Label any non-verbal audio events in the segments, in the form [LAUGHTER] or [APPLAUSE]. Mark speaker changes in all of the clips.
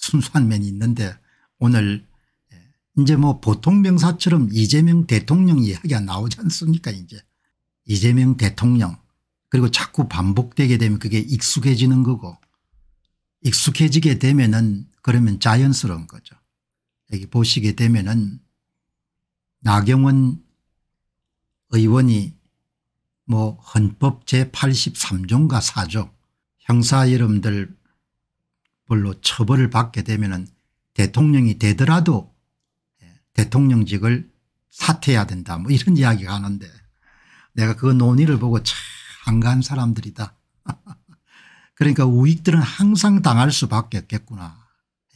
Speaker 1: 순수한 면이 있는데 오늘 예, 이제 뭐 보통 명사처럼 이재명 대통령 이야기가 나오지 않습니까 이제 이재명 대통령 그리고 자꾸 반복되게 되면 그게 익숙해지는 거고 익숙해지게 되면은 그러면 자연스러운 거죠. 여기 보시게 되면은 나경원 의원이 뭐 헌법 제83조인가 4조 형사 여러분들 벌로 처벌을 받게 되면 대통령이 되더라도 예, 대통령직을 사퇴해야 된다 뭐 이런 이야기가 하는데 내가 그 논의를 보고 참한가 사람들이다. [LAUGHS] 그러니까 우익들은 항상 당할 수밖에 없겠구나.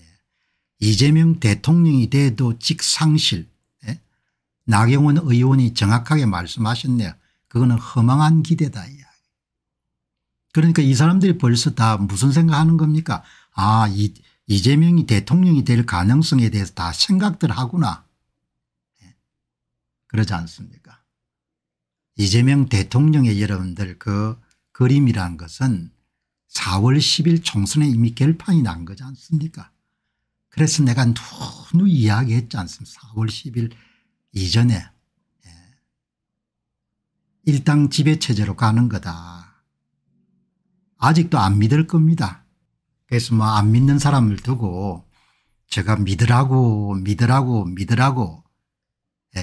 Speaker 1: 예. 이재명 대통령이 돼도 직상실 예? 나경원 의원이 정확하게 말씀하셨네요. 그거는 허망한 기대다. 그러니까 이 사람들이 벌써 다 무슨 생각하는 겁니까 아 이, 이재명이 대통령이 될 가능성에 대해서 다 생각들 하구나. 네. 그러지 않습니까 이재명 대통령의 여러분들 그 그림이란 것은 4월 10일 총선에 이미 결판이 난 거지 않습니까 그래서 내가 누누 이야기했지 않습니까 4월 10일 이전에 예. 일당 지배체제로 가는 거다. 아직도 안 믿을 겁니다. 그래서 뭐안 믿는 사람을 두고 제가 믿으라고 믿으라고 믿으라고 예.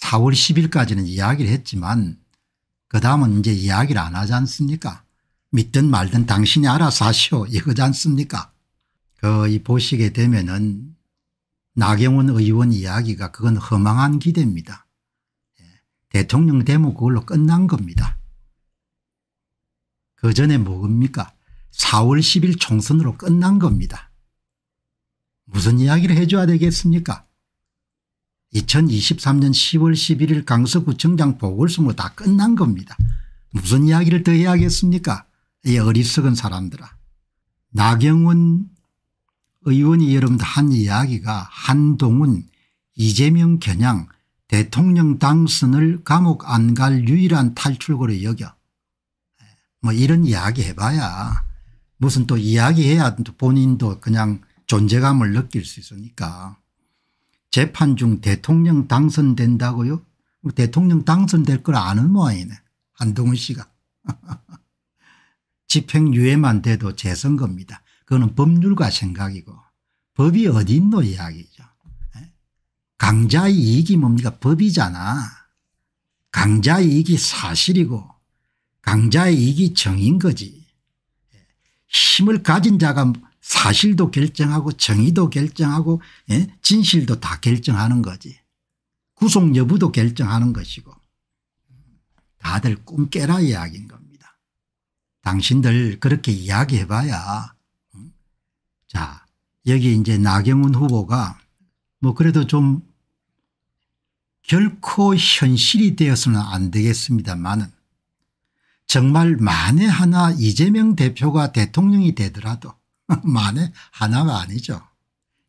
Speaker 1: 4월 10일까지는 이야기를 했지만 그 다음은 이제 이야기를 안 하지 않습니까 믿든 말든 당신이 알아서 하시오 이거지 않습니까 그의 보시게 되면은 나경원 의원 이야기가 그건 허망한 기대입니다. 예. 대통령 되면 그걸로 끝난 겁니다. 그 전에 뭡니까 뭐 4월 10일 총선으로 끝난 겁니다. 무슨 이야기를 해줘야 되겠습니까 2023년 10월 11일 강서구청장 보궐선거 다 끝난 겁니다. 무슨 이야기를 더 해야겠습니까 이 어리석은 사람들아. 나경원 의원이 여러분들 한 이야기가 한동훈 이재명 겨냥 대통령 당선을 감옥 안 갈 유일한 탈출구로 여겨 뭐 이런 이야기 해봐야 무슨 또 이야기해야 본인도 그냥 존재감을 느낄 수 있으니까 재판 중 대통령 당선된다고요? 대통령 당선될 걸 아는 모양이네 한동훈 씨가. [LAUGHS] 집행유예만 돼도 재선겁니다. 그거는 법률과 생각이고 법이 어디 있노 이야기죠. 예? 강자의 이익이 뭡니까 법이잖아. 강자의 이익이 사실이고 강자의 이익이 정인 거지. 힘을 가진 자가 사실도 결정하고 정의도 결정하고 예? 진실도 다 결정하는 거지. 구속 여부도 결정하는 것이고 다들 꿈 깨라 이야기인 겁니다. 당신들 그렇게 이야기해 봐야 음? 자 여기 이제 나경원 후보가 뭐 그래도 좀 결코 현실이 되어서는 안 되겠습니다만은 정말 만에 하나 이재명 대표가 대통령이 되더라도 [LAUGHS] 만에 하나가 아니죠.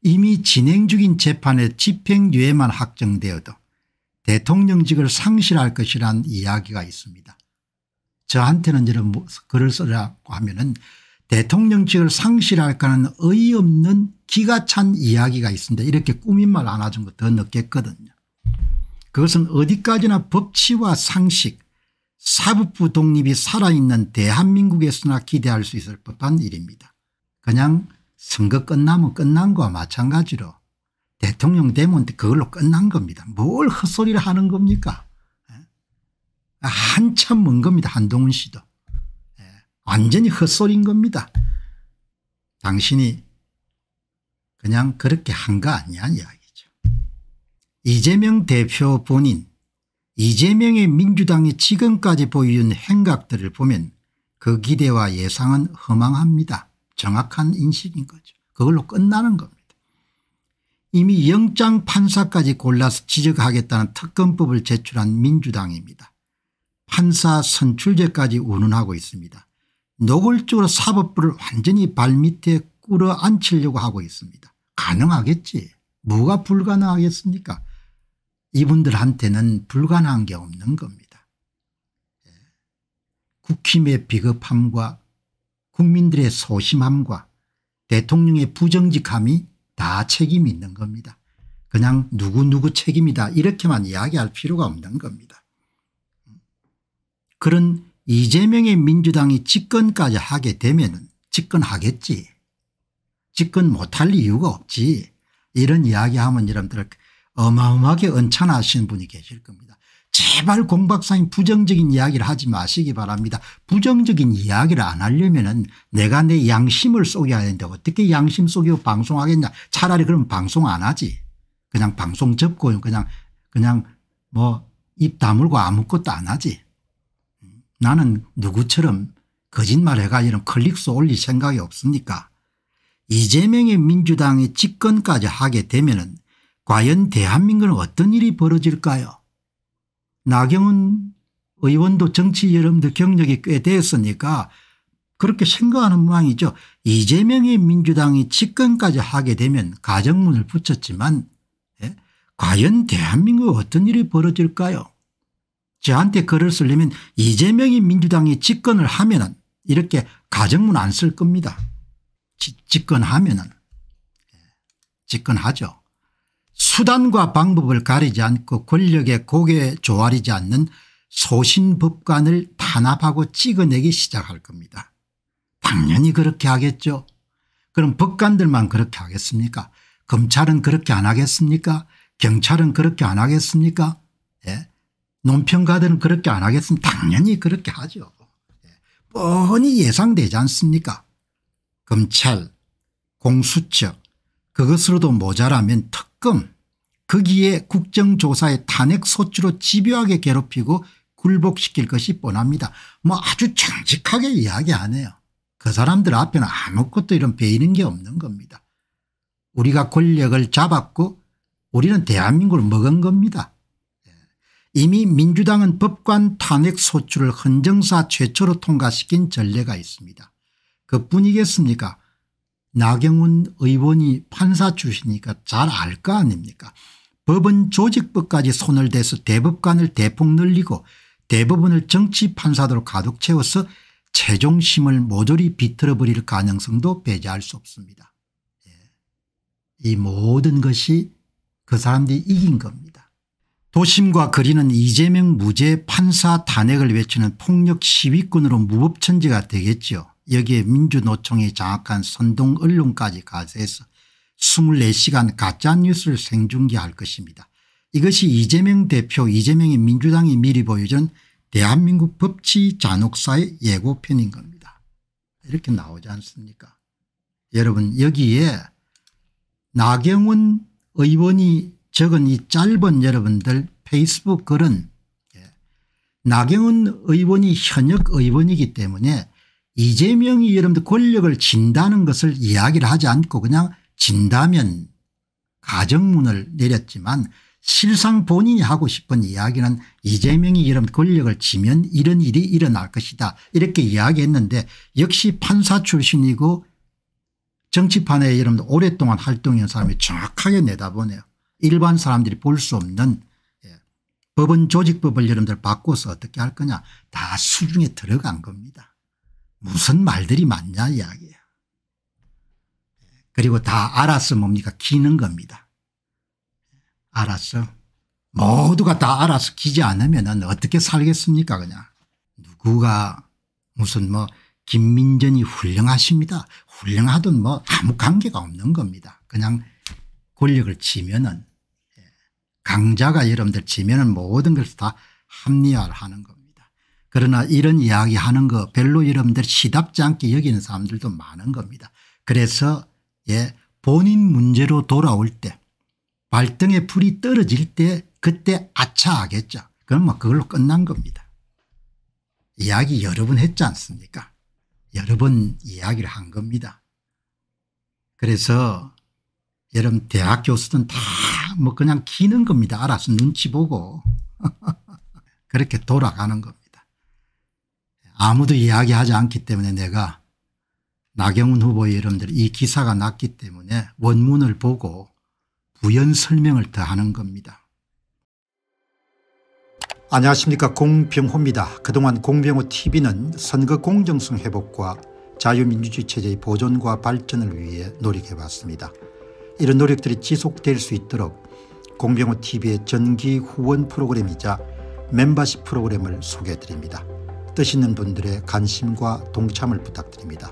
Speaker 1: 이미 진행 중인 재판의 집행유예만 확정되어도 대통령직을 상실할 것이란 이야기가 있습니다. 저한테는 이런 글을 쓰라고 하면은 대통령직을 상실할까는 어이없는 기가 찬 이야기가 있습니다. 이렇게 꾸민 말 안아준 거더 늦겠거든요. 그것은 어디까지나 법치와 상식 사법부 독립이 살아있는 대한민국에서나 기대할 수 있을 법한 일입니다. 그냥 선거 끝나면 끝난 거와 마찬가지로 대통령 되면 그걸로 끝난 겁니다. 뭘 헛소리를 하는 겁니까 예? 한참 먼 겁니다. 한동훈 씨도. 예, 완전히 헛소리인 겁니다. 당신이 그냥 그렇게 한 거 아니야 이야기죠. 이재명 대표 본인 이재명의 민주당이 지금까지 보여준 행각들을 보면 그 기대와 예상은 허망합니다. 정확한 인식인 거죠. 그걸로 끝나는 겁니다. 이미 영장 판사까지 골라서 지적하겠다는 특검법을 제출한 민주당입니다. 판사 선출제까지 운운하고 있습니다. 노골적으로 사법부를 완전히 발밑에 꿇어 앉히려고 하고 있습니다. 가능하겠지. 뭐가 불가능하겠습니까 이분들한테는 불가능한 게 없는 겁니다. 예. 국힘의 비겁함과 국민들의 소심함과 대통령의 부정직함이 다 책임이 있는 겁니다. 그냥 누구누구 책임이다 이렇게만 이야기할 필요가 없는 겁니다. 그런 이재명의 민주당이 집권까지 하게 되면 집권하겠지. 집권 못할 이유가 없지. 이런 이야기하면 여러분들 어마어마하게 은찬하시는 분이 계실 겁니다. 제발 공 박사님 부정적인 이야기를 하지 마시기 바랍니다. 부정적인 이야기를 안 하려면 은 내가 내 양심을 속여야 되는데 어떻게 양심 속이고 방송하겠냐 차라리 그럼 방송 안 하지 그냥 방송 접고 그냥 그냥 뭐 입 다물고 아무것도 안 하지 나는 누구처럼 거짓말해가 이런 클릭수 올릴 생각이 없으니까 이재명의 민주당이 집권까지 하게 되면 은 과연 대한민국은 어떤 일이 벌어질까요 나경원 의원도 정치 여러분들 경력이 꽤 됐으니까 그렇게 생각하는 모양이죠. 이재명의 민주당이 집권까지 하게 되면 가정문을 붙였지만 예? 과연 대한민국 어떤 일이 벌어질까요 저한테 글을 쓰려면 이재명이 민주당이 집권을 하면 은 이렇게 가정문 안 쓸 겁니다. 집권하면 은 예. 집권하죠. 수단과 방법을 가리지 않고 권력의 고개 조아리지 않는 소신법관을 탄압하고 찍어내기 시작할 겁니다. 당연히 그렇게 하겠죠. 그럼 법관들만 그렇게 하겠습니까 검찰은 그렇게 안 하겠습니까 경찰은 그렇게 안 하겠습니까 예? 논평가들은 그렇게 안 하겠습니까 당연히 그렇게 하죠. 예. 뻔히 예상되지 않습니까 검찰 공수처 그것으로도 모자라면 특검 거기에 그 국정조사의 탄핵소추로 집요하게 괴롭히고 굴복시킬 것이 뻔합니다. 뭐 아주 정직하게 이야기 안 해요. 그 사람들 앞에는 아무것도 이런 베이는 게 없는 겁니다. 우리가 권력을 잡았고 우리는 대한민국을 먹은 겁니다. 예. 이미 민주당은 법관 탄핵 소추를 헌정사 최초로 통과시킨 전례가 있습니다. 그뿐이겠습니까 나경원 의원이 판사 출신이니까 잘 알 거 아닙니까 법원 조직법까지 손을 대서 대법관을 대폭 늘리고 대법원을 정치 판사도로 가득 채워서 최종심을 모조리 비틀어버릴 가능성도 배제할 수 없습니다. 예. 이 모든 것이 그 사람들이 이긴 겁니다. 도심과 거리는 이재명 무죄 판사 탄핵을 외치는 폭력 시위꾼으로 무법천지가 되겠지 여기에 민주노총이 장악한 선동 언론까지 가세해서 24시간 가짜뉴스를 생중계할 것입니다. 이것이 이재명 대표 이재명의 민주당이 미리 보여준 대한민국 법치 잔혹사의 예고편인 겁니다. 이렇게 나오지 않습니까 여러분 여기에 나경원 의원이 적은 이 짧은 여러분들 페이스북 글은 예, 나경원 의원이 현역 의원이기 때문에 이재명이 여러분들 권력을 진다는 것을 이야기를 하지 않고 그냥 진다면 가정문을 내렸지만 실상 본인이 하고 싶은 이야기는 이재명이 이런 권력을 지면 이런 일이 일어날 것이다 이렇게 이야기했는데 역시 판사 출신이고 정치판에 여러분 오랫동안 활동한 사람이 정확하게 내다보네요. 일반 사람들이 볼 수 없는 예, 법원 조직법을 여러분들 바꿔서 어떻게 할 거냐 다 수중에 들어간 겁니다. 무슨 말들이 맞냐이야기예 그리고 다 알아서 뭡니까 기는 겁니다. 알아서 모두가 다 알아서 기지 않으면 어떻게 살겠습니까 그냥. 누가 무슨 뭐 김민전이 훌륭하십니다. 훌륭하든 뭐 아무 관계가 없는 겁니다. 그냥 권력을 치면은 예, 강자가 여러분들 치면은 모든 것을 다 합리화하는 겁니다. 그러나 이런 이야기하는 거 별로 여러분들 시답지 않게 여기는 사람들도 많은 겁니다. 그래서 예, 본인 문제로 돌아올 때 발등에 불이 떨어질 때 그때 아차 하겠죠. 그럼 뭐 그걸로 끝난 겁니다. 이야기 여러 번 했지 않습니까 여러 번 이야기를 한 겁니다. 그래서 여러분 대학 교수들은다 뭐 그냥 기는 겁니다. 알아서 눈치 보고 [LAUGHS] 그렇게 돌아가는 겁니다. 아무도 이야기하지 않기 때문에 내가 나경원 후보의 여러분들 이 기사가 났기 때문에 원문을 보고 부연 설명을 더하는 겁니다. 안녕하십니까 공병호입니다. 그동안 공병호TV는 선거 공정성 회복과 자유민주주의 체제의 보존과 발전을 위해 노력해왔습니다. 이런 노력들이 지속될 수 있도록 공병호TV의 전기 후원 프로그램이자 멤버십 프로그램을 소개해드립니다. 뜻 있는 분들의 관심과 동참을 부탁드립니다.